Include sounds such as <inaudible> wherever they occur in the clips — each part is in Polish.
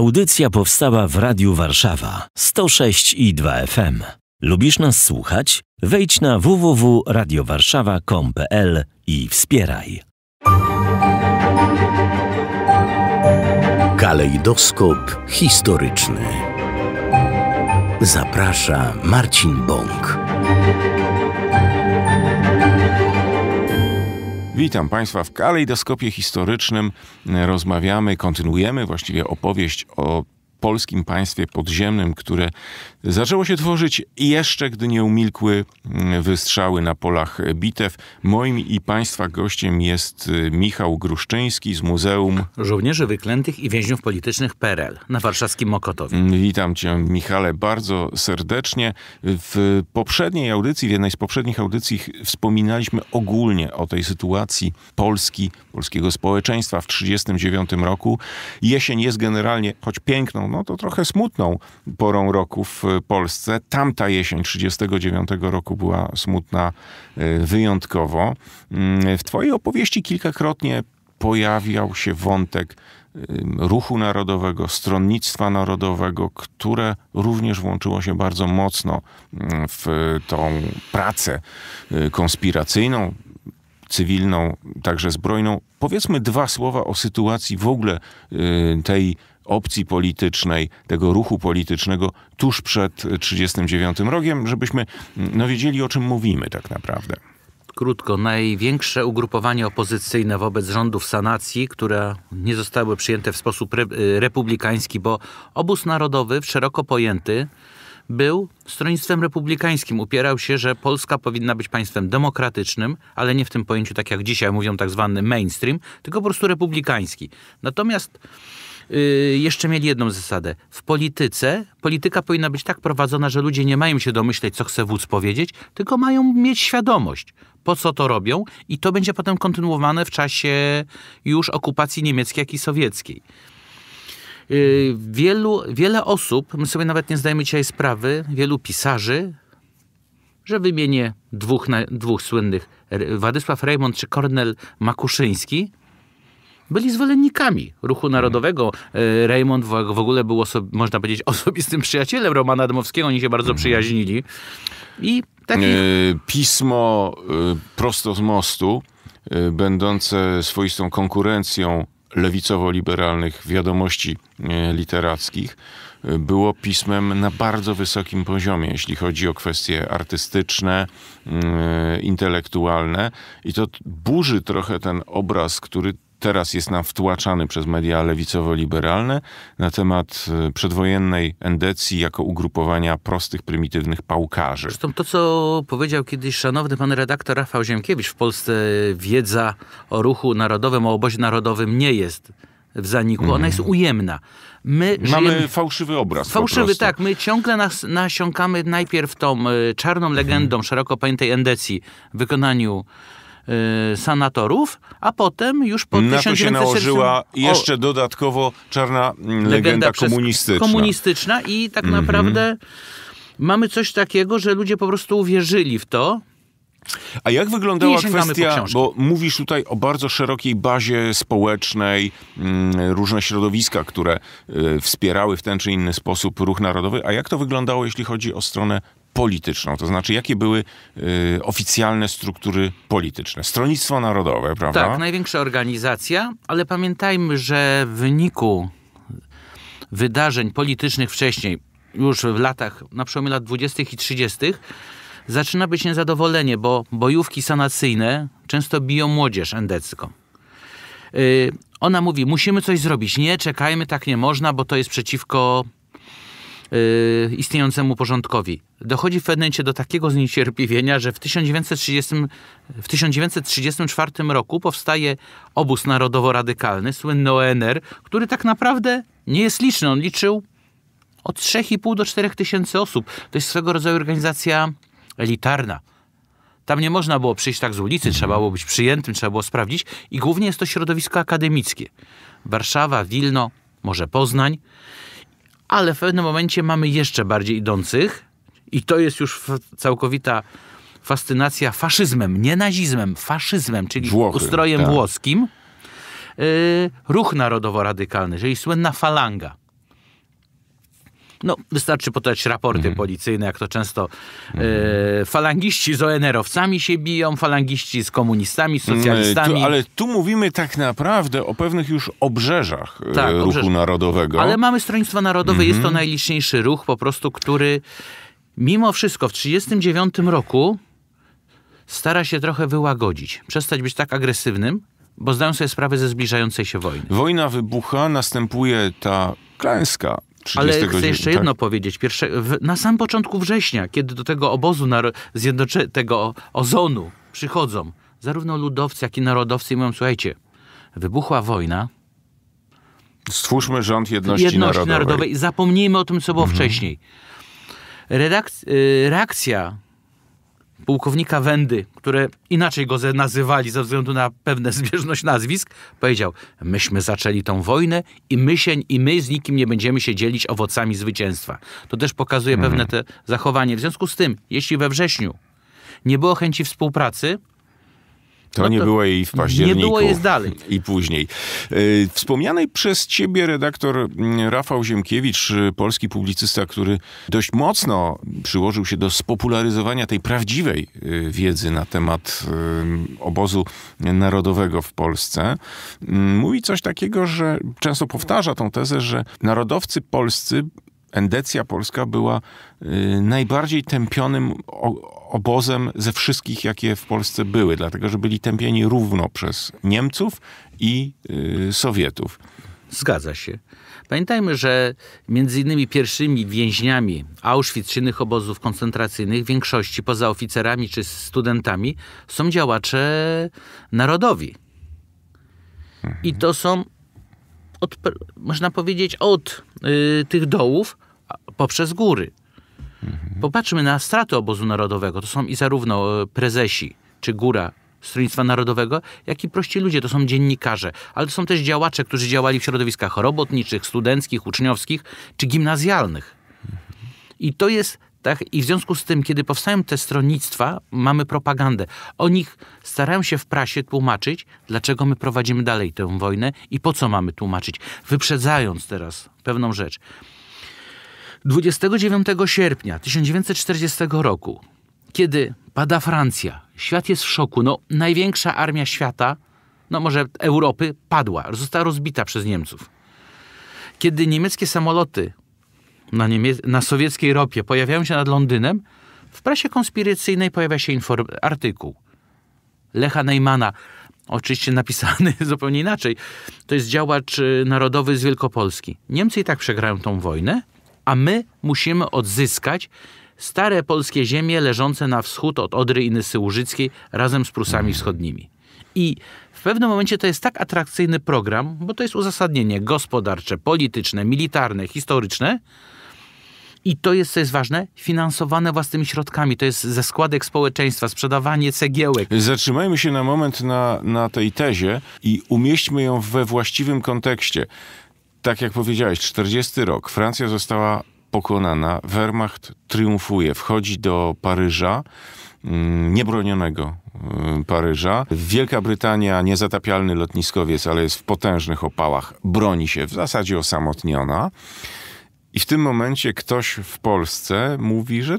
Audycja powstała w Radiu Warszawa 106 i 2 FM. Lubisz nas słuchać? Wejdź na www.radiowarszawa.com.pl i wspieraj. Kalejdoskop historyczny. Zaprasza Marcin Bąk. Witam Państwa w kalejdoskopie historycznym. Rozmawiamy, kontynuujemy właściwie opowieść o polskim państwie podziemnym, które zaczęło się tworzyć jeszcze, gdy nie umilkły mm, wystrzały na polach bitew. Moim i państwa gościem jest y, Michał Gruszczyński z Muzeum Żołnierzy Wyklętych i Więźniów Politycznych PRL na warszawskim Mokotowie. Mm, witam cię, Michale, bardzo serdecznie. W poprzedniej audycji, w jednej z poprzednich audycji wspominaliśmy ogólnie o tej sytuacji Polski, polskiego społeczeństwa w 1939 roku. Jesień jest generalnie, choć piękną, no to trochę smutną porą roku w e, Polsce. Tamta jesień 39 roku była smutna e, wyjątkowo. Mm, w twojej opowieści kilkakrotnie pojawiał się wątek ruchu narodowego, stronnictwa narodowego, które również włączyło się bardzo mocno mm, w tą pracę e, konspiracyjną, cywilną, także zbrojną. Powiedzmy dwa słowa o sytuacji w ogóle tej opcji politycznej, tego ruchu politycznego tuż przed 1939 rokiem, żebyśmy mm, no, wiedzieli, o czym mówimy tak naprawdę. Krótko, największe ugrupowanie opozycyjne wobec rządów sanacji, które nie zostały przyjęte w sposób re y, republikański, bo obóz narodowy, szeroko pojęty, był stronnictwem republikańskim. Upierał się, że Polska powinna być państwem demokratycznym, ale nie w tym pojęciu, tak jak dzisiaj mówią, tak zwany mainstream, tylko po prostu republikański. Natomiast Y, jeszcze mieli jedną zasadę. W polityce, polityka powinna być tak prowadzona, że ludzie nie mają się domyśleć, co chce wódz powiedzieć, tylko mają mieć świadomość, po co to robią i to będzie potem kontynuowane w czasie już okupacji niemieckiej, jak i sowieckiej. Y, wielu, wiele osób, my sobie nawet nie zdajemy dzisiaj sprawy, wielu pisarzy, że wymienię dwóch, dwóch słynnych, Władysław Rejmont czy Kornel Makuszyński, byli zwolennikami ruchu mhm. narodowego. E, Raymond w ogóle był, można powiedzieć, <laughs> osobistym przyjacielem Romana Dmowskiego. Oni się bardzo mhm. przyjaźnili. I e, Pismo e, prosto z mostu, będące swoistą konkurencją lewicowo-liberalnych wiadomości literackich, było pismem na bardzo wysokim poziomie, jeśli chodzi o kwestie artystyczne, mm, intelektualne. I to burzy trochę ten obraz, który teraz jest nam wtłaczany przez media lewicowo-liberalne na temat e, przedwojennej endecji jako ugrupowania prostych, prymitywnych pałkarzy. Zresztą to, co powiedział kiedyś szanowny pan redaktor Rafał Ziemkiewicz, w Polsce wiedza o ruchu narodowym, o obozie narodowym nie jest w zaniku. Ona mm. jest mhm. ujemna. My Mamy żyjemy... fałszywy obraz. Fałszywy, tak. My ciągle nas, nasiąkamy najpierw tą e, czarną legendą mm. szeroko pojętej endecji w wykonaniu Y, sanatorów, a potem już po Na to się nałożyła jeszcze o, dodatkowo czarna mm, legenda, legenda komunistyczna. Komunistyczna i tak mhm. naprawdę mamy coś takiego, że ludzie po prostu uwierzyli w to, a jak wyglądała kwestia, bo mówisz tutaj o bardzo szerokiej bazie społecznej, mm, różne środowiska, które y, wspierały w ten czy inny sposób ruch narodowy, a jak to wyglądało, jeśli chodzi o stronę polityczną, to znaczy jakie były y, oficjalne struktury polityczne. Stronnictwo Narodowe, prawda? Tak, największa organizacja, ale pamiętajmy, że w wyniku wydarzeń politycznych wcześniej, już w latach, na przełomie lat 20. i 30., zaczyna być niezadowolenie, bo bojówki sanacyjne często biją młodzież endecką. Y, ona mówi, musimy coś zrobić. Nie, czekajmy, tak nie można, bo to jest przeciwko Y, istniejącemu porządkowi. Dochodzi w pewnym do takiego zniecierpliwienia, że w, 1930, w 1934 roku powstaje obóz narodowo-radykalny, słynny ONR, który tak naprawdę nie jest liczny. On liczył od 3,5 do 4 tysięcy osób. To jest swego rodzaju organizacja elitarna. Tam nie można było przyjść tak z ulicy, trzeba było być przyjętym, trzeba było sprawdzić. I głównie jest to środowisko akademickie. Warszawa, Wilno, może Poznań ale w pewnym momencie mamy jeszcze bardziej idących i to jest już całkowita fascynacja faszyzmem, nie nazizmem, faszyzmem, czyli Włochy, ustrojem tak. włoskim. Yy, ruch narodowo-radykalny, czyli słynna falanga. No, wystarczy podać raporty mm. policyjne, jak to często e, mhm. falangiści z ONR-owcami się biją, falangiści z komunistami, z socjalistami. No tu, ale tu mówimy tak naprawdę o pewnych już obrzeżach e, tak, ruchu obrzeż. narodowego. Ale mamy Stronnictwo Narodowe, jest to mhm. najliczniejszy ruch po prostu, który mimo wszystko w 1939 roku stara się trochę wyłagodzić, przestać być tak agresywnym, bo zdają sobie sprawę ze zbliżającej się wojny. Wojna wybucha, następuje ta klęska ale chcę jeszcze tak? jedno powiedzieć. Pierwsze, w, na sam początku września, kiedy do tego obozu tego ozonu przychodzą zarówno ludowcy, jak i narodowcy i mówią, słuchajcie, wybuchła wojna, Stwórzmy rząd jedności, jedności narodowej. narodowej. Zapomnijmy o tym, co było mhm. wcześniej. Y, reakcja pułkownika Wendy, które inaczej go nazywali ze względu na pewne <laughs> zbieżność nazwisk, powiedział: Myśmy zaczęli tą wojnę i się i my z nikim nie będziemy się dzielić owocami zwycięstwa. To też pokazuje mhm. pewne te zachowanie. W związku z tym, jeśli we wrześniu nie było chęci współpracy, to, no to nie było jej w październiku. Nie było jej dalej. I później. Y, wspomniany przez ciebie redaktor mm, Rafał Ziemkiewicz, y, polski publicysta, który dość mocno przyłożył się do spopularyzowania tej prawdziwej y, wiedzy na temat obozu narodowego w Polsce, mm, mówi coś takiego, że często powtarza tą tezę, że narodowcy polscy endecja polska była y, najbardziej tępionym obozem ze wszystkich, jakie w Polsce były, dlatego że byli tępieni równo przez Niemców i y, Sowietów. Zgadza się. Pamiętajmy, że między innymi pierwszymi więźniami Auschwitz czy innych obozów koncentracyjnych, w większości poza oficerami czy studentami, są działacze narodowi. Mhm. I to są, od, można powiedzieć, od y, tych dołów poprzez góry. Popatrzmy na straty obozu narodowego. To są i zarówno e, prezesi czy góra Stronnictwa Narodowego, jak i prości ludzie, to są dziennikarze, ale to są też działacze, którzy działali w środowiskach robotniczych, studenckich, uczniowskich czy gimnazjalnych. I to jest tak, i w związku z tym, kiedy powstają te stronnictwa, mamy propagandę. O nich starają się w prasie tłumaczyć, dlaczego my prowadzimy dalej tę wojnę i po co mamy tłumaczyć, wyprzedzając teraz pewną rzecz. 29 sierpnia 1940 roku, kiedy pada Francja, świat jest w szoku, no największa armia świata, no może Europy, padła, została rozbita przez Niemców. Kiedy niemieckie samoloty na, niemie na sowieckiej ropie pojawiają się nad Londynem, w prasie konspiracyjnej pojawia się artykuł Lecha Neymana, oczywiście napisany <laughs> zupełnie inaczej. To jest działacz y, narodowy z Wielkopolski. Niemcy i tak przegrają tą wojnę, a my musimy odzyskać stare polskie ziemie leżące na wschód od Odry i Nysy Łużyckiej razem z Prusami mm. Wschodnimi. I w pewnym momencie to jest tak atrakcyjny program, bo to jest uzasadnienie gospodarcze, polityczne, militarne, historyczne. I to jest, co jest ważne, finansowane własnymi środkami. To jest ze składek społeczeństwa, sprzedawanie cegiełek. Zatrzymajmy się na moment na, na tej tezie i umieśćmy ją we właściwym kontekście tak jak powiedziałeś, 40 rok, Francja została pokonana, Wehrmacht triumfuje, wchodzi do Paryża, mm, niebronionego y, Paryża. Wielka Brytania, niezatapialny lotniskowiec, ale jest w potężnych opałach, broni się, w zasadzie osamotniona. I w tym momencie ktoś w Polsce mówi, że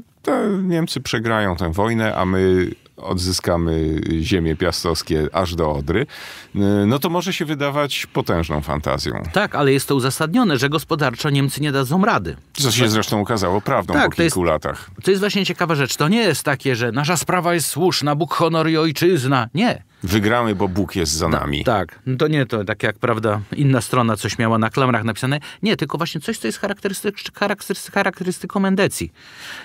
Niemcy przegrają tę wojnę, a my odzyskamy ziemie piastowskie aż do Odry, y, no to może się wydawać potężną fantazją. Tak, ale jest to uzasadnione, że gospodarczo Niemcy nie dadzą rady. Co się zresztą okazało prawdą tak, po kilku jest, latach. To jest właśnie ciekawa rzecz. To nie jest takie, że nasza sprawa jest słuszna, Bóg, honor i ojczyzna. Nie. Wygramy, bo Bóg jest za no, nami. Ta, tak, no to nie to, tak jak prawda inna strona coś miała na klamrach napisane. Nie, tylko właśnie coś, co jest charakterystyk, charakterystyką mendecji.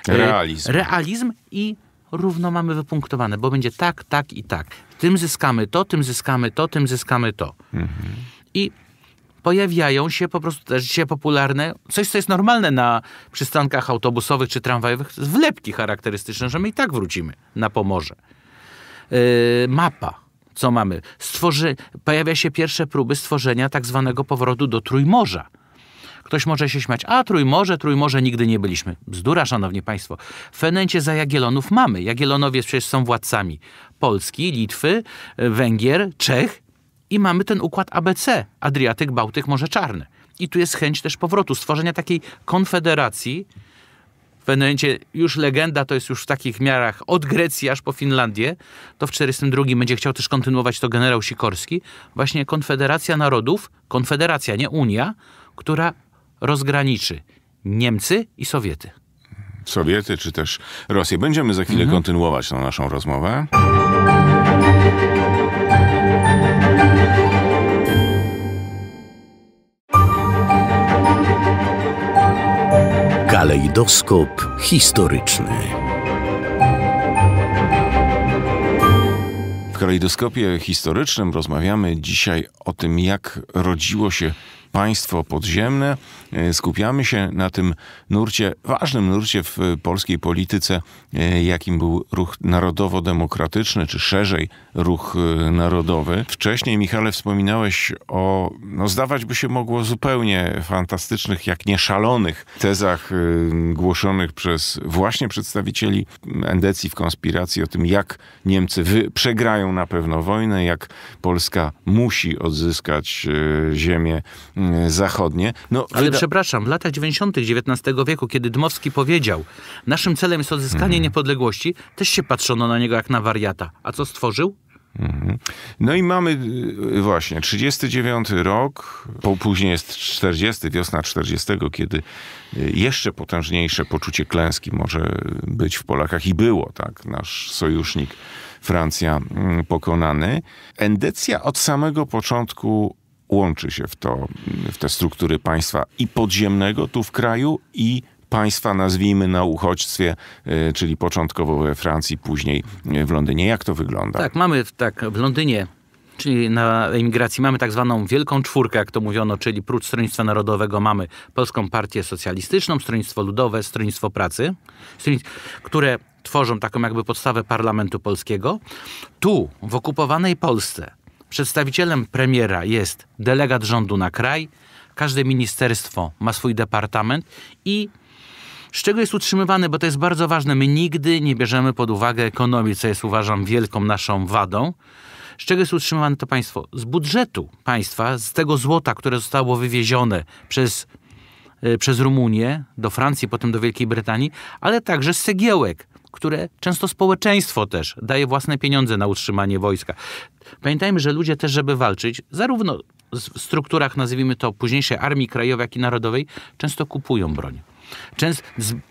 E, realizm. Realizm i równo mamy wypunktowane, bo będzie tak, tak i tak. Tym zyskamy to, tym zyskamy to, tym zyskamy to. Mhm. I pojawiają się po prostu też dzisiaj popularne, coś co jest normalne na przystankach autobusowych czy tramwajowych, wlepki charakterystyczne, że my i tak wrócimy na Pomorze. Yy, mapa co mamy? Stworzy, pojawia się pierwsze próby stworzenia tak zwanego powrotu do Trójmorza. Ktoś może się śmiać, a Trójmorze, Trójmorze nigdy nie byliśmy. Bzdura, szanowni państwo. W Fenencie za Jagielonów mamy. Jagielonowie przecież są władcami Polski, Litwy, e, Węgier, Czech i mamy ten układ ABC. Adriatyk, Bałtyk, Morze Czarne. I tu jest chęć też powrotu, stworzenia takiej konfederacji, Fenencie już legenda to jest już w takich miarach od Grecji aż po Finlandię, to w 1942 będzie chciał też kontynuować to generał Sikorski, właśnie Konfederacja Narodów, Konfederacja, nie Unia, która rozgraniczy Niemcy i Sowiety. Sowiety czy też Rosję. Będziemy za chwilę mhm. kontynuować tą naszą rozmowę. Kalejdoskop historyczny. W kalejdoskopie historycznym rozmawiamy dzisiaj o tym, jak rodziło się państwo podziemne. E, skupiamy się na tym nurcie, ważnym nurcie w polskiej polityce, e, jakim był ruch narodowo-demokratyczny, czy szerzej ruch e, narodowy. Wcześniej, Michale, wspominałeś o, no zdawać by się mogło, zupełnie fantastycznych, jak nie szalonych tezach głoszonych przez właśnie przedstawicieli endecji w konspiracji o tym, jak Niemcy wy- przegrają na pewno wojnę, jak Polska musi odzyskać ziemię Mm, zachodnie. No, Ale wyda... przepraszam, w latach 90. XIX wieku, kiedy Dmowski powiedział, naszym celem jest odzyskanie mhm. niepodległości, też się patrzono na niego jak na wariata. A co stworzył? Mhm. No i mamy y, właśnie 39 rok, po później jest 40, wiosna 40, kiedy y, jeszcze potężniejsze poczucie klęski może być w Polakach i było, tak, nasz sojusznik Francja mm, pokonany. Endecja od samego początku łączy się w, to, w te struktury państwa i podziemnego tu w kraju, i państwa, nazwijmy na uchodźstwie, e, czyli początkowo we Francji, później w Londynie. Jak to wygląda? Tak, mamy tak w Londynie. Czyli na emigracji mamy tak zwaną Wielką Czwórkę, jak to mówiono, czyli prócz Stronnictwa Narodowego mamy Polską Partię Socjalistyczną, Stronnictwo Ludowe, Stronnictwo Pracy, które tworzą taką jakby podstawę parlamentu polskiego. Tu, w okupowanej Polsce, Przedstawicielem premiera jest delegat rządu na kraj, każde ministerstwo ma swój departament i z czego jest utrzymywany, bo to jest bardzo ważne, my nigdy nie bierzemy pod uwagę ekonomii, co jest uważam wielką naszą wadą. Z czego jest utrzymywane to państwo? Z budżetu państwa, z tego złota, które zostało wywiezione przez, e, przez Rumunię do Francji, potem do Wielkiej Brytanii, ale także z cegiełek które często społeczeństwo też daje własne pieniądze na utrzymanie wojska. Pamiętajmy, że ludzie też, żeby walczyć, zarówno w strukturach, nazwijmy to późniejszej Armii Krajowej, jak i Narodowej, często kupują broń. Często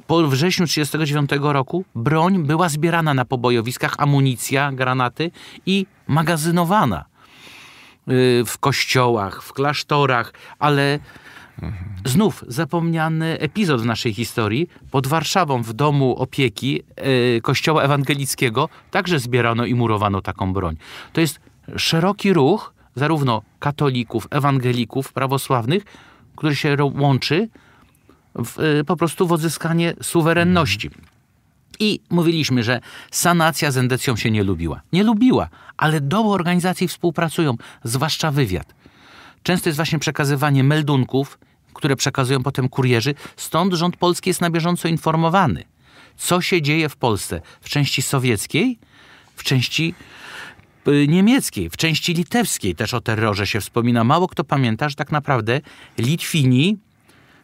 po wrześniu 1939 roku broń była zbierana na pobojowiskach, amunicja, granaty i magazynowana y, w kościołach, w klasztorach, ale Znów zapomniany epizod w naszej historii. Pod Warszawą w domu opieki yy, kościoła ewangelickiego także zbierano i murowano taką broń. To jest szeroki ruch zarówno katolików, ewangelików, prawosławnych, który się łączy w, yy, po prostu w odzyskanie suwerenności. I mówiliśmy, że sanacja z endecją się nie lubiła. Nie lubiła, ale doły organizacji współpracują, zwłaszcza wywiad. Często jest właśnie przekazywanie meldunków, które przekazują potem kurierzy. Stąd rząd polski jest na bieżąco informowany, co się dzieje w Polsce w części sowieckiej, w części y, niemieckiej, w części litewskiej też o terrorze się wspomina. Mało kto pamięta, że tak naprawdę Litwini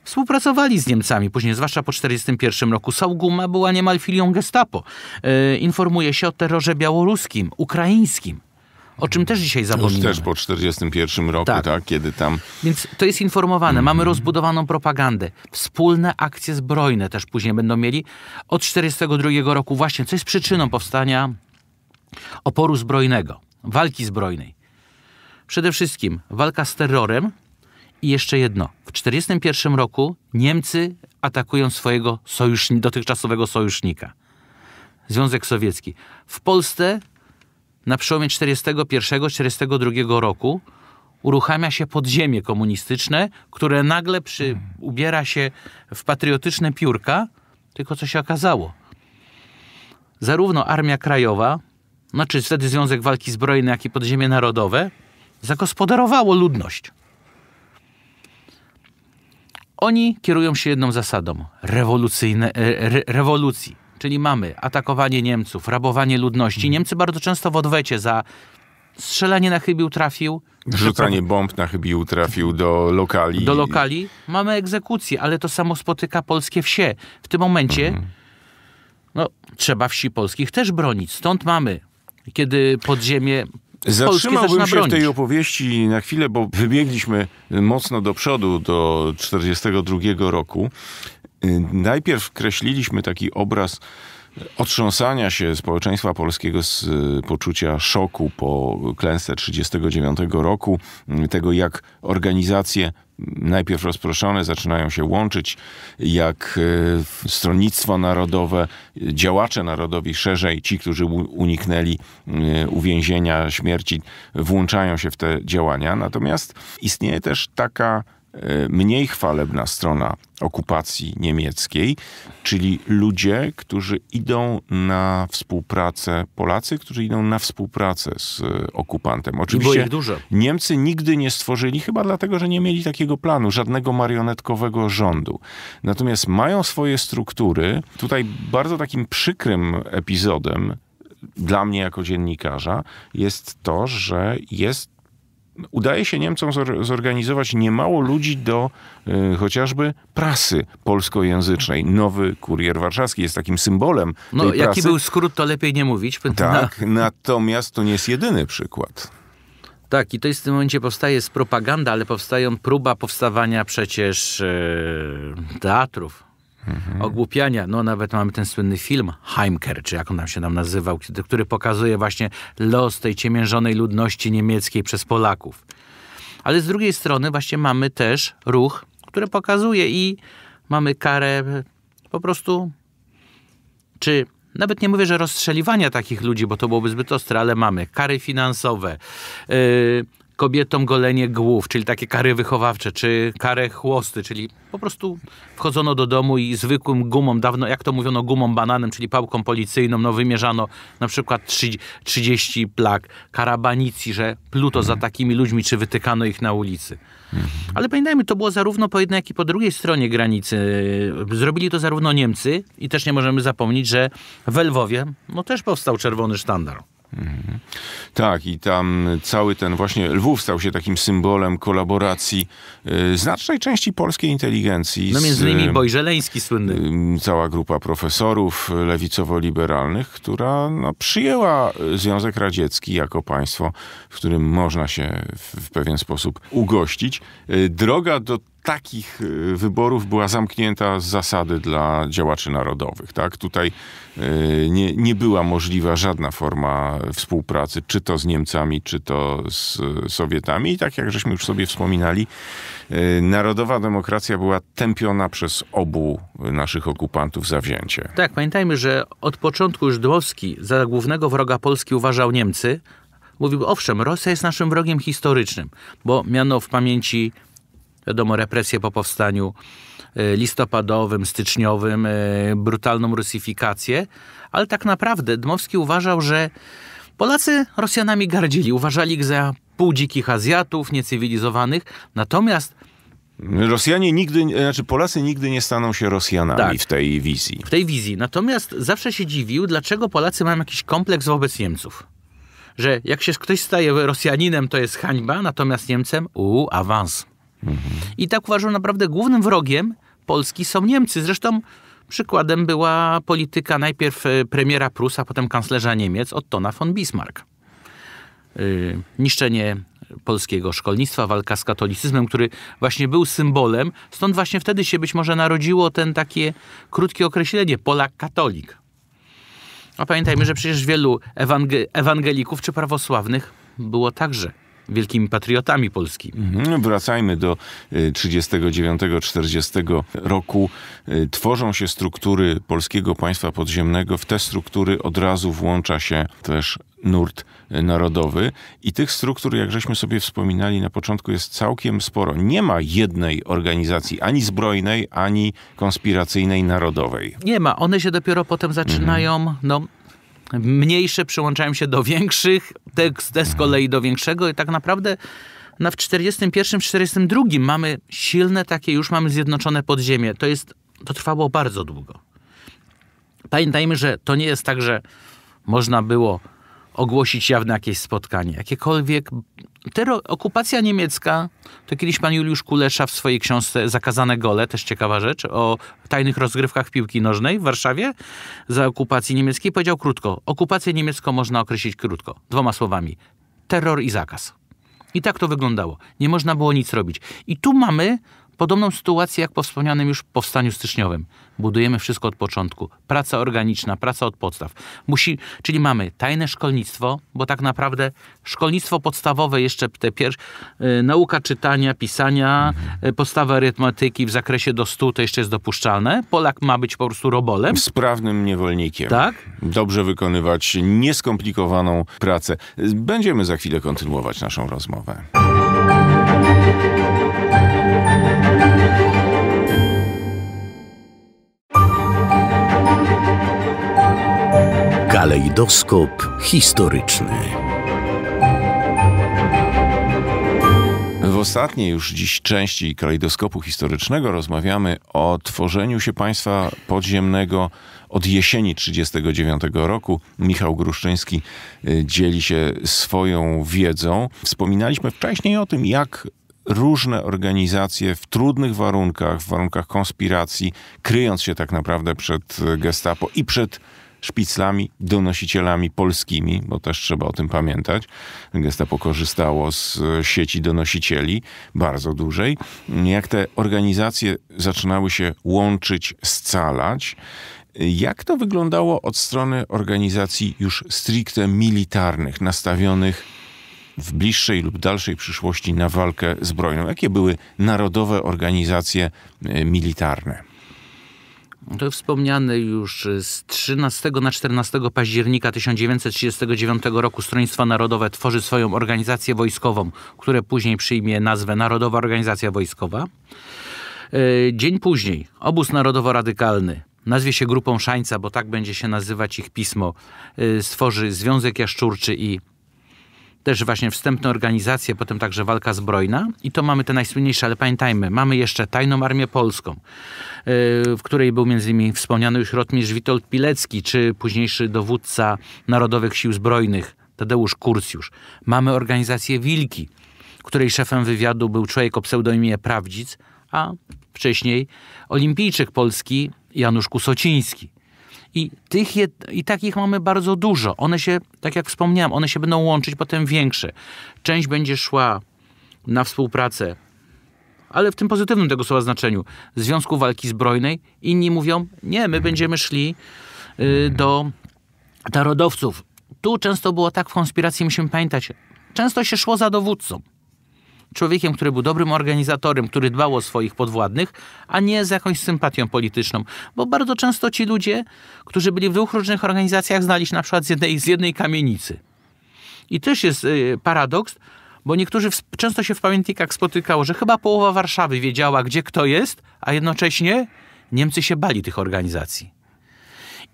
współpracowali z Niemcami, później zwłaszcza po 1941 roku. Sauguma była niemal filią gestapo. Y, informuje się o terrorze białoruskim, ukraińskim. O czym też dzisiaj zapominamy. Już też po 41 roku, tak. tak. Kiedy tam... Więc to jest informowane. Mm Mamy mhm. rozbudowaną propagandę. Wspólne akcje zbrojne też później będą mieli. Od 42 roku właśnie, co jest przyczyną powstania oporu zbrojnego, walki zbrojnej. Przede wszystkim walka z terrorem i jeszcze jedno. W 41 roku Niemcy atakują swojego sojusznika, dotychczasowego sojusznika. Związek Sowiecki. W Polsce na przełomie 41-42 roku uruchamia się podziemie komunistyczne, które nagle przy, ubiera się w patriotyczne piórka, tylko co się okazało? Zarówno Armia Krajowa, znaczy wtedy Związek Walki Zbrojnej, jak i Podziemie Narodowe, zagospodarowało ludność. Oni kierują się jedną zasadą rewolucyjne, e, re, rewolucji. Czyli mamy atakowanie Niemców, rabowanie ludności. Mhm. Niemcy bardzo często w odwecie za strzelanie na chybił trafił. Rzucanie bomb na chybił trafił do lokali. Do lokali. Mamy egzekucję, ale to samo spotyka polskie wsie. W tym momencie mhm. no, trzeba wsi polskich też bronić. Stąd mamy, kiedy podziemie Zatrzymałbym się w tej opowieści na chwilę, bo wybiegliśmy mocno do przodu, do 1942 roku. Y, najpierw kreśliliśmy taki obraz otrząsania się społeczeństwa polskiego z y, poczucia szoku po klęsce 1939 roku, y, tego jak organizacje najpierw rozproszone zaczynają się łączyć, jak stronnictwo narodowe, działacze narodowi szerzej, ci, którzy uniknęli uwięzienia, śmierci, włączają się w te działania. Natomiast istnieje też taka mniej chwalebna strona okupacji niemieckiej, czyli ludzie, którzy idą na współpracę, Polacy, którzy idą na współpracę z e, okupantem. Oczywiście Niemcy nigdy nie stworzyli, chyba dlatego, że nie mieli takiego planu, żadnego marionetkowego rządu. Natomiast mają swoje struktury. Tutaj bardzo takim przykrym epizodem dla mnie jako dziennikarza jest to, że jest udaje się Niemcom zorganizować niemało ludzi do y, chociażby prasy polskojęzycznej. Nowy Kurier Warszawski jest takim symbolem No, tej jaki prasy. był skrót, to lepiej nie mówić. Tak, no. natomiast to nie jest jedyny przykład. Tak, i to jest w tym momencie powstaje z propaganda, ale powstają próba powstawania przecież yy, teatrów mhm. ogłupiania. No nawet mamy ten słynny film Heimker, czy jak on tam się nam nazywał, który pokazuje właśnie los tej ciemiężonej ludności niemieckiej przez Polaków. Ale z drugiej strony właśnie mamy też ruch, który pokazuje i mamy karę po prostu, czy nawet nie mówię, że rozstrzeliwania takich ludzi, bo to byłoby zbyt ostre, ale mamy kary finansowe, yy, kobietom golenie głów, czyli takie kary wychowawcze, czy karę chłosty, czyli po prostu wchodzono do domu i zwykłym gumą, dawno jak to mówiono, gumą bananem, czyli pałką policyjną, no wymierzano na przykład 30, 30 plag, karabanicji, że pluto za takimi ludźmi, czy wytykano ich na ulicy. Ale pamiętajmy, to było zarówno po jednej, jak i po drugiej stronie granicy. Zrobili to zarówno Niemcy i też nie możemy zapomnieć, że w Lwowie no też powstał czerwony sztandar. Mhm. Tak, i tam cały ten właśnie Lwów stał się takim symbolem kolaboracji y, znacznej części polskiej inteligencji. No między innymi y, Bojżeleński słynny. Y, cała grupa profesorów lewicowo-liberalnych, która no, przyjęła Związek Radziecki jako państwo, w którym można się w, pewien sposób ugościć. droga do takich y, wyborów była zamknięta z zasady dla działaczy narodowych. Tak? Tutaj y, nie, nie była możliwa żadna forma współpracy, czy to z Niemcami, czy to z Sowietami. I tak jak żeśmy już sobie wspominali, y, narodowa demokracja była tępiona przez obu naszych okupantów za wzięcie. Tak, pamiętajmy, że od początku już Dłowski za głównego wroga Polski uważał Niemcy. Mówił, owszem, Rosja jest naszym wrogiem historycznym, bo miano w pamięci Wiadomo, represje po powstaniu e, listopadowym, styczniowym, e, brutalną rusyfikację, ale tak naprawdę Dmowski uważał, że Polacy Rosjanami gardzili, uważali ich za półdzikich Azjatów, niecywilizowanych, natomiast Rosjanie nigdy, znaczy Polacy nigdy nie staną się Rosjanami tak, w tej wizji. W tej wizji. Natomiast zawsze się dziwił, dlaczego Polacy mają jakiś kompleks wobec Niemców. Że jak się ktoś staje Rosjaninem, to jest hańba, natomiast Niemcem, u awans. Mhm. I tak uważam, naprawdę głównym wrogiem Polski są Niemcy. Zresztą przykładem była polityka najpierw e, premiera Prusa, potem kanclerza Niemiec Ottona von Bismarck. Yy, niszczenie polskiego szkolnictwa, walka z katolicyzmem, który właśnie był symbolem. Stąd właśnie wtedy się być może narodziło ten takie krótkie określenie Polak-katolik. A pamiętajmy, że przecież wielu ewangelików czy prawosławnych było także wielkimi patriotami polskimi. Mhm. Wracajmy do 39-40 y, roku. Y, tworzą się struktury polskiego państwa podziemnego. W te struktury od razu włącza się też nurt narodowy i tych struktur, jak żeśmy sobie wspominali na początku, jest całkiem sporo. Nie ma jednej organizacji, ani zbrojnej, ani konspiracyjnej, narodowej. Nie ma. One się dopiero potem zaczynają, mhm. no mniejsze przyłączają się do większych, te, te z kolei do większego i tak naprawdę na w 41, 42 mamy silne takie, już mamy zjednoczone podziemie. To jest, to trwało bardzo długo. Pamiętajmy, że to nie jest tak, że można było ogłosić jawne jakieś spotkanie. Jakiekolwiek. Terror, okupacja niemiecka, to kiedyś pan Juliusz Kulesza w swojej książce Zakazane gole, też ciekawa rzecz, o tajnych rozgrywkach piłki nożnej w Warszawie za okupacji niemieckiej powiedział krótko. Okupację niemiecką można określić krótko, dwoma słowami. Terror i zakaz. I tak to wyglądało. Nie można było nic robić. I tu mamy Podobną sytuację jak po wspomnianym już powstaniu styczniowym. Budujemy wszystko od początku. Praca organiczna, praca od podstaw. Musi, czyli mamy tajne szkolnictwo, bo tak naprawdę szkolnictwo podstawowe jeszcze te pierwsze, y, nauka czytania, pisania, mhm. y, podstawa arytmetyki w zakresie do 100 to jeszcze jest dopuszczalne. Polak ma być po prostu robolem. Sprawnym niewolnikiem. Tak. Dobrze wykonywać nieskomplikowaną pracę. Y, będziemy za chwilę kontynuować naszą rozmowę. Kalejdoskop historyczny. W ostatniej już dziś części kalejdoskopu historycznego rozmawiamy o tworzeniu się państwa podziemnego od jesieni 1939 roku. Michał Gruszczyński y, dzieli się swoją wiedzą. Wspominaliśmy wcześniej o tym, jak różne organizacje w trudnych warunkach, w warunkach konspiracji, kryjąc się tak naprawdę przed gestapo i przed szpiclami, donosicielami polskimi, bo też trzeba o tym pamiętać. Gestapo korzystało z e, sieci donosicieli bardzo dużej. Jak te organizacje zaczynały się łączyć, scalać, jak to wyglądało od strony organizacji już stricte militarnych, nastawionych w bliższej lub dalszej przyszłości na walkę zbrojną? Jakie były narodowe organizacje e, militarne? to wspomniane już z 13 na 14 października 1939 roku Stronnictwo Narodowe tworzy swoją organizację wojskową, które później przyjmie nazwę Narodowa Organizacja Wojskowa. E, dzień później obóz narodowo-radykalny nazwie się Grupą Szańca, bo tak będzie się nazywać ich pismo, e, stworzy Związek Jaszczurczy i też właśnie wstępne organizacje, potem także walka zbrojna i to mamy te najsłynniejsze, ale pamiętajmy, mamy jeszcze Tajną Armię Polską, e, w której był między innymi wspomniany już rotmistrz Witold Pilecki, czy późniejszy dowódca Narodowych Sił Zbrojnych Tadeusz Kurcjusz. Mamy organizację Wilki, której szefem wywiadu był człowiek o pseudonimie Prawdzic, a wcześniej olimpijczyk polski Janusz Kusociński. I, tych I takich mamy bardzo dużo. One się, tak jak wspomniałem, one się będą łączyć potem większe. Część będzie szła na współpracę, ale w tym pozytywnym tego słowa znaczeniu, Związku Walki Zbrojnej. Inni mówią, nie, my będziemy szli y, do narodowców. Tu często było tak w konspiracji, musimy pamiętać, często się szło za dowódcą człowiekiem, który był dobrym organizatorem, który dbał o swoich podwładnych, a nie z jakąś sympatią polityczną. Bo bardzo często ci ludzie, którzy byli w dwóch różnych organizacjach, znali się na przykład z jednej, z jednej kamienicy. I też jest y, paradoks, bo niektórzy w, często się w pamiętnikach spotykało, że chyba połowa Warszawy wiedziała, gdzie kto jest, a jednocześnie Niemcy się bali tych organizacji.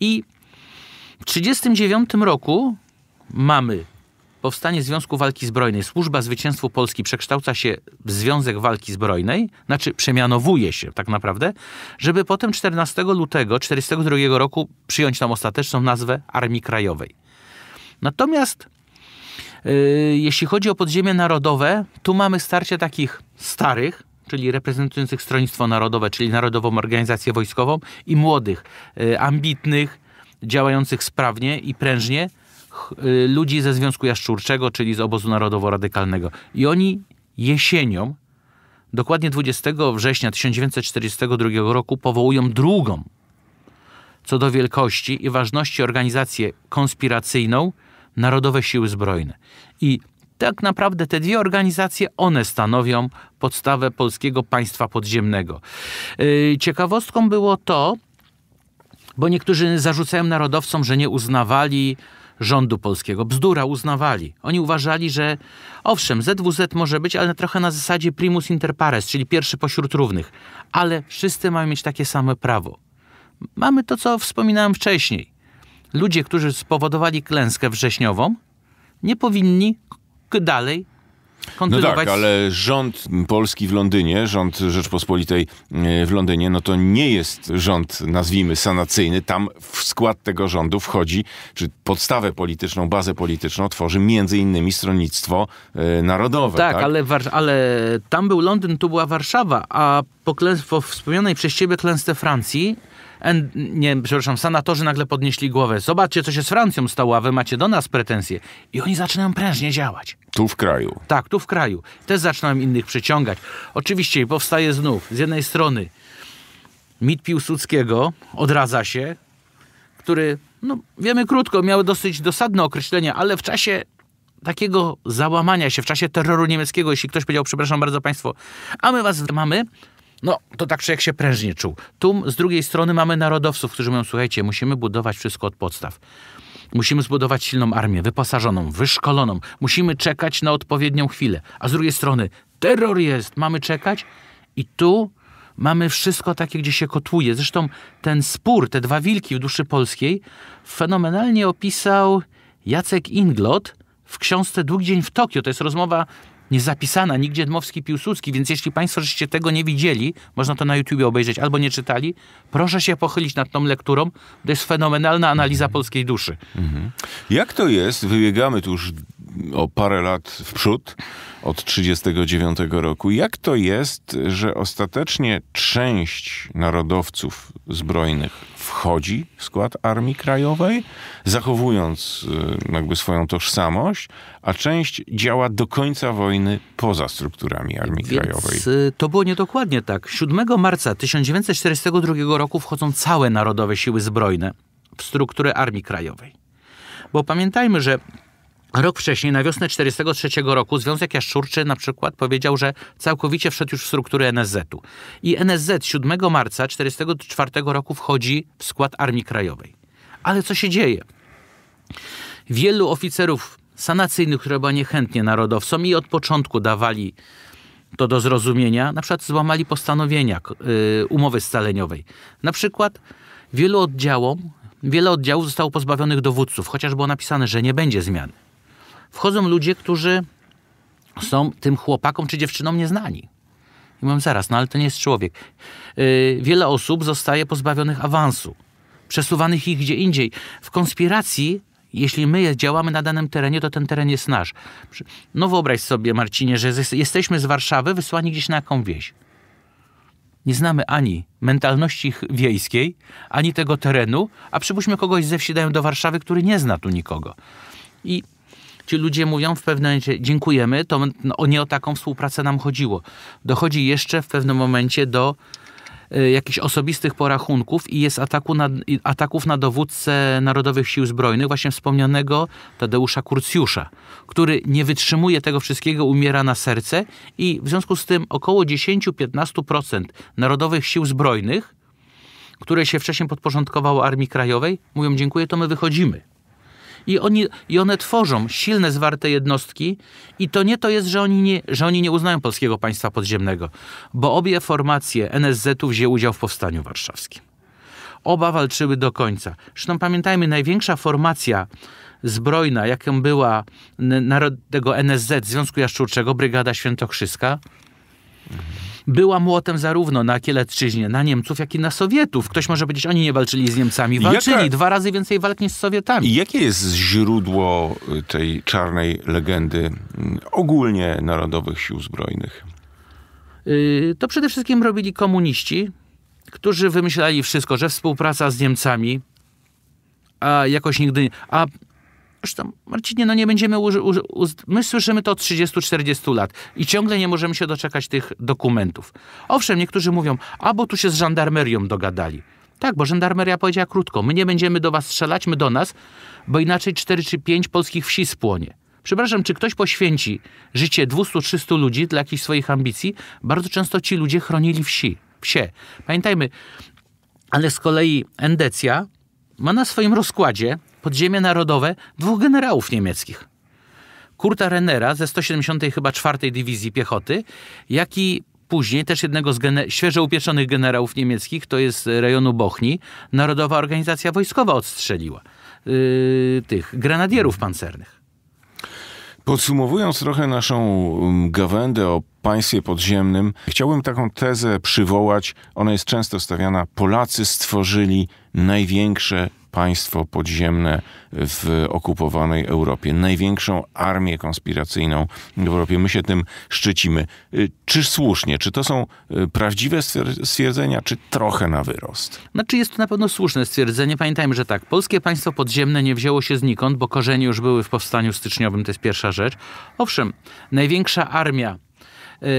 I w 1939 roku mamy powstanie Związku Walki Zbrojnej. Służba Zwycięstwu Polski przekształca się w Związek Walki Zbrojnej, znaczy przemianowuje się tak naprawdę, żeby potem 14 lutego 1942 roku przyjąć tam ostateczną nazwę Armii Krajowej. Natomiast yy, jeśli chodzi o podziemie narodowe, tu mamy starcie takich starych, czyli reprezentujących Stronnictwo Narodowe, czyli Narodową Organizację Wojskową i młodych, yy, ambitnych, działających sprawnie i prężnie, Y, ludzi ze Związku Jaszczurczego, czyli z obozu narodowo-radykalnego. I oni jesienią, dokładnie 20 września 1942 roku, powołują drugą co do wielkości i ważności organizację konspiracyjną Narodowe Siły Zbrojne. I tak naprawdę te dwie organizacje, one stanowią podstawę polskiego państwa podziemnego. Y, ciekawostką było to, bo niektórzy zarzucają narodowcom, że nie uznawali rządu polskiego. Bzdura uznawali. Oni uważali, że owszem, ZWZ może być, ale trochę na zasadzie primus inter pares, czyli pierwszy pośród równych. Ale wszyscy mają mieć takie same prawo. Mamy to, co wspominałem wcześniej. Ludzie, którzy spowodowali klęskę wrześniową, nie powinni dalej kontynuować. No tak, ale rząd Polski w Londynie, rząd Rzeczpospolitej e, w Londynie, no to nie jest rząd, nazwijmy, sanacyjny. Tam w skład tego rządu wchodzi, czy podstawę polityczną, bazę polityczną tworzy między innymi stronnictwo e, narodowe. Tak, tak? Ale, ale tam był Londyn, tu była Warszawa, a po, po wspomnianej przez ciebie klęsce Francji nie, przepraszam, sanatorzy nagle podnieśli głowę. Zobaczcie, co się z Francją stało, a wy macie do nas pretensje. I oni zaczynają prężnie działać. Tu w kraju. Tak, tu w kraju. Też zaczynają innych przyciągać. Oczywiście powstaje znów, z jednej strony mit Piłsudskiego odradza się, który, no wiemy krótko, miał dosyć dosadne określenie, ale w czasie takiego załamania się, w czasie terroru niemieckiego, jeśli ktoś powiedział, przepraszam bardzo państwo, a my was mamy, no, to tak jak się prężnie czuł. Tu z drugiej strony mamy narodowców, którzy mówią, słuchajcie, musimy budować wszystko od podstaw. Musimy zbudować silną armię, wyposażoną, wyszkoloną. Musimy czekać na odpowiednią chwilę. A z drugiej strony terror jest, mamy czekać. I tu mamy wszystko takie, gdzie się kotłuje. Zresztą ten spór, te dwa wilki w duszy polskiej, fenomenalnie opisał Jacek Inglot w książce Długi Dzień w Tokio. To jest rozmowa niezapisana nigdzie Dmowski Piłsudski, więc jeśli Państwo żeście tego nie widzieli, można to na YouTubie obejrzeć albo nie czytali, proszę się pochylić nad tą lekturą. To jest fenomenalna analiza polskiej duszy. Mhm. Jak to jest? Wybiegamy tu już o parę lat w przód, od 1939 roku. Jak to jest, że ostatecznie część narodowców zbrojnych wchodzi w skład Armii Krajowej, zachowując e, jakby swoją tożsamość, a część działa do końca wojny poza strukturami Armii Więc Krajowej? E, to było niedokładnie tak. 7 marca 1942 roku wchodzą całe narodowe siły zbrojne w strukturę Armii Krajowej. Bo pamiętajmy, że Rok wcześniej, na wiosnę 1943 roku, Związek Jaszczurczy na przykład powiedział, że całkowicie wszedł już w struktury NSZ-u. I NSZ 7 marca 1944 roku wchodzi w skład Armii Krajowej. Ale co się dzieje? Wielu oficerów sanacyjnych, które była niechętnie narodowcom i od początku dawali to do zrozumienia, na przykład złamali postanowienia yy, umowy scaleniowej. Na przykład wielu oddziałom, wiele oddziałów zostało pozbawionych dowódców, chociaż było napisane, że nie będzie zmiany wchodzą ludzie, którzy są tym chłopakom czy dziewczynom nieznani. I mam zaraz, no ale to nie jest człowiek. Yy, wiele osób zostaje pozbawionych awansu, przesuwanych ich gdzie indziej. W konspiracji, jeśli my działamy na danym terenie, to ten teren jest nasz. No wyobraź sobie, Marcinie, że jesteśmy z Warszawy wysłani gdzieś na jaką wieś. Nie znamy ani mentalności wiejskiej, ani tego terenu, a przypuśćmy kogoś ze wsi dają do Warszawy, który nie zna tu nikogo. I Ci ludzie mówią w pewnym momencie, dziękujemy, to no, nie o taką współpracę nam chodziło. Dochodzi jeszcze w pewnym momencie do y, jakichś osobistych porachunków i jest ataku na, ataków na dowódcę Narodowych Sił Zbrojnych, właśnie wspomnianego Tadeusza Kurcjusza, który nie wytrzymuje tego wszystkiego, umiera na serce i w związku z tym około 10-15% Narodowych Sił Zbrojnych, które się wcześniej podporządkowało Armii Krajowej, mówią dziękuję, to my wychodzimy. I, oni, I one tworzą silne, zwarte jednostki i to nie to jest, że oni nie, że oni nie uznają polskiego państwa podziemnego, bo obie formacje NSZ-u wzięły udział w Powstaniu Warszawskim. Oba walczyły do końca. Zresztą pamiętajmy, największa formacja zbrojna, jaką była narodowego NSZ Związku Jaszczurczego, Brygada Świętokrzyska, była młotem zarówno na Kieletczyźnie, na Niemców, jak i na Sowietów. Ktoś może powiedzieć, oni nie walczyli z Niemcami. Walczyli. Jaka... Dwa razy więcej walk niż z Sowietami. Jakie jest źródło y, tej czarnej legendy mm, ogólnie Narodowych Sił Zbrojnych? Yy, to przede wszystkim robili komuniści, którzy wymyślali wszystko, że współpraca z Niemcami, a jakoś nigdy... A Zresztą, Marcinie, no nie będziemy... Uży, uży, uz... my słyszymy to od 30-40 lat i ciągle nie możemy się doczekać tych dokumentów. Owszem, niektórzy mówią, a bo tu się z żandarmerią dogadali. Tak, bo żandarmeria powiedziała krótko, my nie będziemy do was strzelać, my do nas, bo inaczej 4 czy 5 polskich wsi spłonie. Przepraszam, czy ktoś poświęci życie 200-300 ludzi dla jakichś swoich ambicji? Bardzo często ci ludzie chronili wsi, wsie. Pamiętajmy, ale z kolei Endecja ma na swoim rozkładzie podziemie narodowe dwóch generałów niemieckich. Kurta Renera ze 170 chyba czwartej Dywizji Piechoty, jak i później też jednego z świeżo upieczonych generałów niemieckich, to jest rejonu Bochni, Narodowa Organizacja Wojskowa odstrzeliła yy, tych granadierów pancernych. Podsumowując trochę naszą um, gawędę o państwie podziemnym, chciałbym taką tezę przywołać. Ona jest często stawiana: Polacy stworzyli największe państwo podziemne w okupowanej Europie, największą armię konspiracyjną w Europie. My się tym szczycimy. Y, czy słusznie? Czy to są y, prawdziwe stwierdzenia, czy trochę na wyrost? Znaczy jest to na pewno słuszne stwierdzenie. Pamiętajmy, że tak, polskie państwo podziemne nie wzięło się znikąd, bo korzenie już były w powstaniu styczniowym, to jest pierwsza rzecz. Owszem, największa armia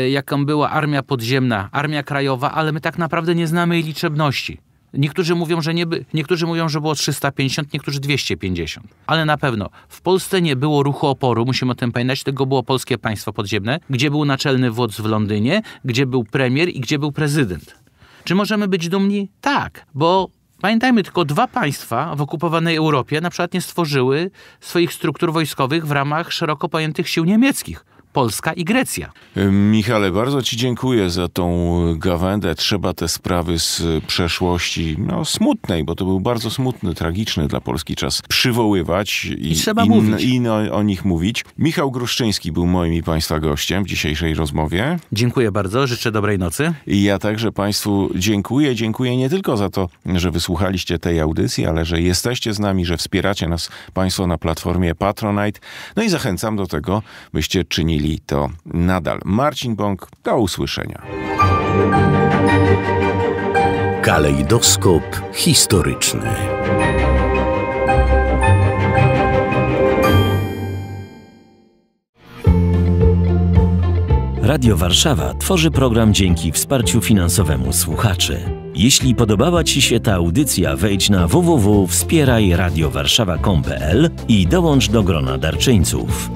y, jaką była armia podziemna, armia krajowa, ale my tak naprawdę nie znamy jej liczebności. Niektórzy mówią, że nie by, niektórzy mówią, że było 350, niektórzy 250. Ale na pewno w Polsce nie było ruchu oporu, musimy o tym pamiętać, tego było polskie państwo podziemne, gdzie był naczelny wódz w Londynie, gdzie był premier i gdzie był prezydent. Czy możemy być dumni? Tak, bo Pamiętajmy, tylko dwa państwa w okupowanej Europie na przykład nie stworzyły swoich struktur wojskowych w ramach szeroko pojętych sił niemieckich. Polska i Grecja. Michale, bardzo Ci dziękuję za tą gawędę. Trzeba te sprawy z przeszłości, no smutnej, bo to był bardzo smutny, tragiczny dla Polski czas, przywoływać i, I trzeba i, mówić. i no, o nich mówić. Michał Gruszczyński był moim i Państwa gościem w dzisiejszej rozmowie. Dziękuję bardzo, życzę dobrej nocy. I ja także Państwu dziękuję. Dziękuję nie tylko za to, że wysłuchaliście tej audycji, ale że jesteście z nami, że wspieracie nas Państwo na platformie Patronite. No i zachęcam do tego, byście czynili robili to nadal. Marcin Bąk, do usłyszenia. Kalejdoskop historyczny. Radio Warszawa tworzy program dzięki wsparciu finansowemu słuchaczy. Jeśli podobała Ci się ta audycja, wejdź na www.wspierajradiowarszawa.pl i dołącz do grona darczyńców.